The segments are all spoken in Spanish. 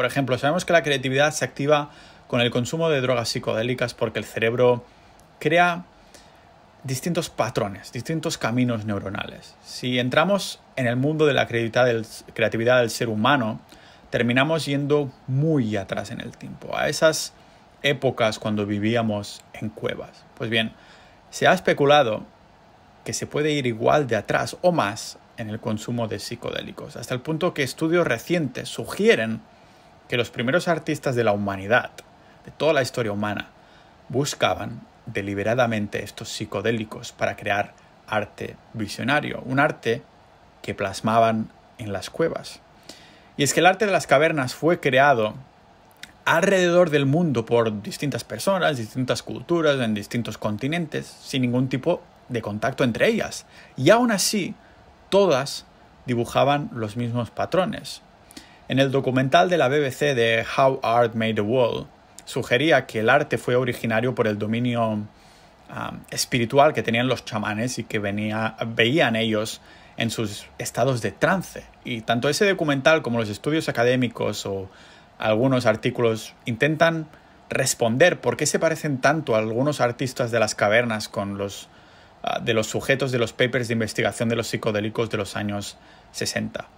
Por ejemplo, sabemos que la creatividad se activa con el consumo de drogas psicodélicas porque el cerebro crea distintos patrones, distintos caminos neuronales. Si entramos en el mundo de la creatividad del ser humano, terminamos yendo muy atrás en el tiempo, a esas épocas cuando vivíamos en cuevas. Pues bien, se ha especulado que se puede ir igual de atrás o más en el consumo de psicodélicos, hasta el punto que estudios recientes sugieren que los primeros artistas de la humanidad, de toda la historia humana, buscaban deliberadamente estos psicodélicos para crear arte visionario, un arte que plasmaban en las cuevas. Y es que el arte de las cavernas fue creado alrededor del mundo por distintas personas, distintas culturas, en distintos continentes, sin ningún tipo de contacto entre ellas. Y aún así, todas dibujaban los mismos patrones, en el documental de la BBC de How Art Made the World, sugería que el arte fue originario por el dominio um, espiritual que tenían los chamanes y que venía, veían ellos en sus estados de trance. Y tanto ese documental como los estudios académicos o algunos artículos intentan responder por qué se parecen tanto algunos artistas de las cavernas con los uh, de los sujetos de los papers de investigación de los psicodélicos de los años 60.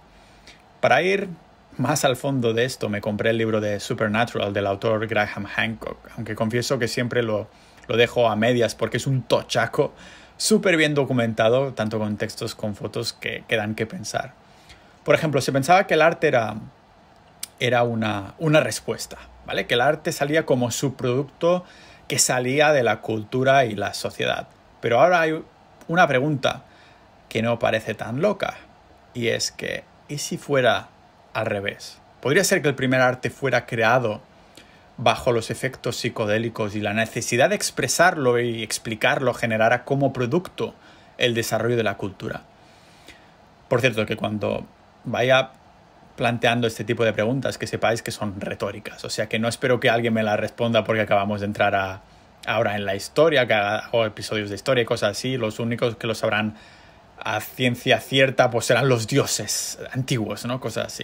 Para ir más al fondo de esto me compré el libro de Supernatural del autor Graham Hancock, aunque confieso que siempre lo, dejo a medias porque es un tochaco súper bien documentado, tanto con textos con fotos que, quedan dan que pensar. Por ejemplo, se pensaba que el arte era, era una, una respuesta, ¿vale? Que el arte salía como subproducto que salía de la cultura y la sociedad. Pero ahora hay una pregunta que no parece tan loca, y es que, ¿y si fuera al revés. Podría ser que el primer arte fuera creado bajo los efectos psicodélicos y la necesidad de expresarlo y explicarlo generara como producto el desarrollo de la cultura. Por cierto, que cuando vaya planteando este tipo de preguntas, que sepáis que son retóricas. O sea que no espero que alguien me la responda porque acabamos de entrar a, ahora en la historia, o episodios de historia y cosas así. Los únicos que lo sabrán a ciencia cierta pues eran los dioses antiguos, ¿no? Cosas así.